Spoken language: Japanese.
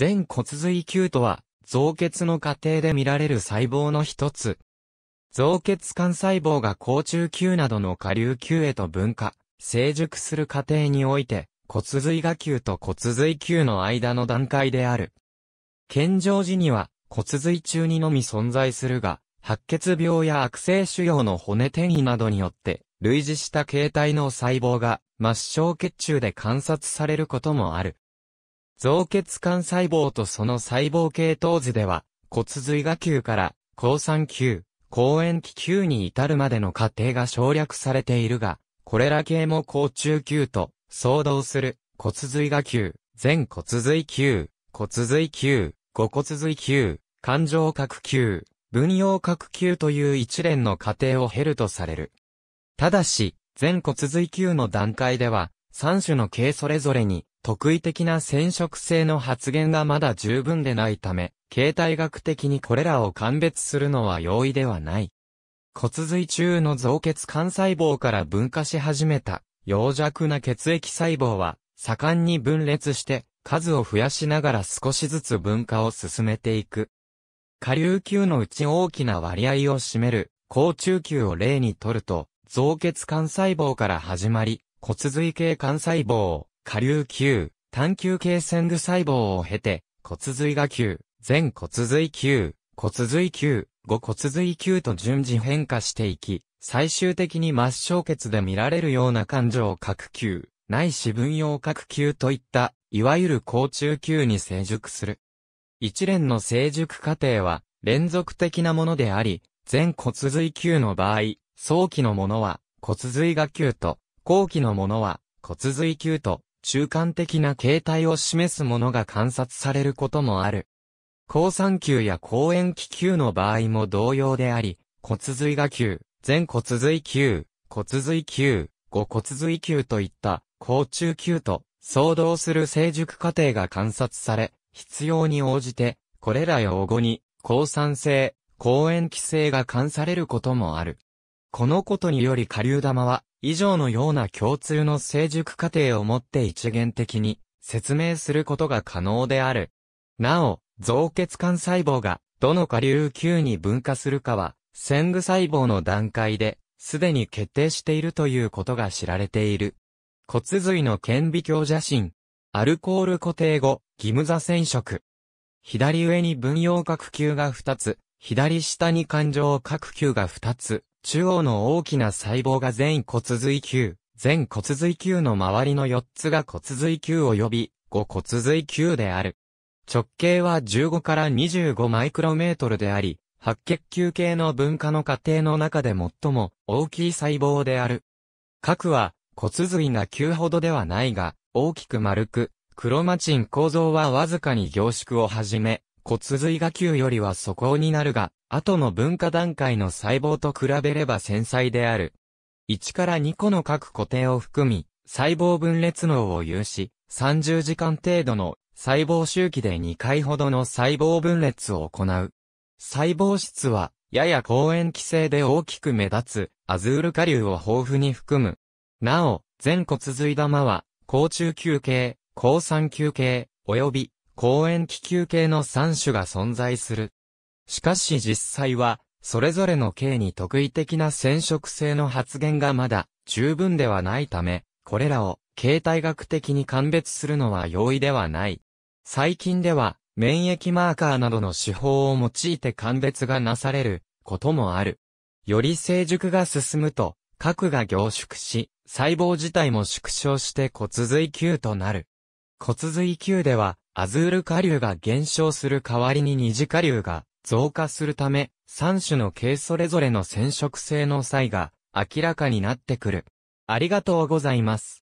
全骨髄球とは、造血の過程で見られる細胞の一つ。造血幹細胞が甲中球などの下流球へと分化、成熟する過程において、骨髄芽球と骨髄球の間の段階である。健常時には骨髄中にのみ存在するが、白血病や悪性腫瘍の骨転移などによって、類似した形態の細胞が末梢血中で観察されることもある。造血幹細胞とその細胞系統図では、骨髄が球から抗酸球、抗塩基球に至るまでの過程が省略されているが、これら系も抗中球と相同する骨髄が球、全骨髄球、骨髄球、五骨髄球、感情核球、分用核球という一連の過程を経るとされる。ただし、全骨髄球の段階では、三種の系それぞれに特異的な染色性の発現がまだ十分でないため、形態学的にこれらを鑑別するのは容易ではない。骨髄中の造血幹細胞から分化し始めた、陽弱な血液細胞は、盛んに分裂して、数を増やしながら少しずつ分化を進めていく。下流球のうち大きな割合を占める、高中球を例にとると、造血幹細胞から始まり、骨髄系幹細胞、を、下流球、単球形線具細胞を経て、骨髄が球、全骨髄球、骨髄球、5骨髄球と順次変化していき、最終的に末梢血で見られるような感情核球、ないし分用核球といった、いわゆる高中球に成熟する。一連の成熟過程は、連続的なものであり、全骨髄球の場合、早期のものは骨髄が球と、後期のものは骨髄球と、中間的な形態を示すものが観察されることもある。高酸球や高塩気球の場合も同様であり、骨髄が球、全骨髄球、骨髄球、五骨髄球といった、高中球と相当する成熟過程が観察され、必要に応じて、これら用語に、抗酸性、抗塩気性が関されることもある。このことにより下流玉は、以上のような共通の成熟過程をもって一元的に説明することが可能である。なお、造血幹細胞がどの下流球に分化するかは、線具細胞の段階で、すでに決定しているということが知られている。骨髄の顕微鏡写真。アルコール固定後、義務座染色。左上に分葉角球が2つ、左下に環状角球が2つ、中央の大きな細胞が全骨髄球、全骨髄球の周りの4つが骨髄球及び5骨髄球である。直径は15から25マイクロメートルであり、白血球系の分化の過程の中で最も大きい細胞である。核は骨髄が9ほどではないが、大きく丸く、クロマチン構造はわずかに凝縮をはじめ、骨髄が球よりは素行になるが、後の分化段階の細胞と比べれば繊細である。1から2個の各固定を含み、細胞分裂能を有し、30時間程度の細胞周期で2回ほどの細胞分裂を行う。細胞質は、やや高塩基性で大きく目立つ、アズール下流を豊富に含む。なお、全骨髄玉は、高中球形、高酸球形、及び公園気球系の3種が存在する。しかし実際は、それぞれの系に特異的な染色性の発現がまだ十分ではないため、これらを形態学的に鑑別するのは容易ではない。最近では、免疫マーカーなどの手法を用いて鑑別がなされることもある。より成熟が進むと、核が凝縮し、細胞自体も縮小して骨髄球となる。骨髄球では、アズール下流が減少する代わりに二次下流が増加するため、三種の系それぞれの染色性の差異が明らかになってくる。ありがとうございます。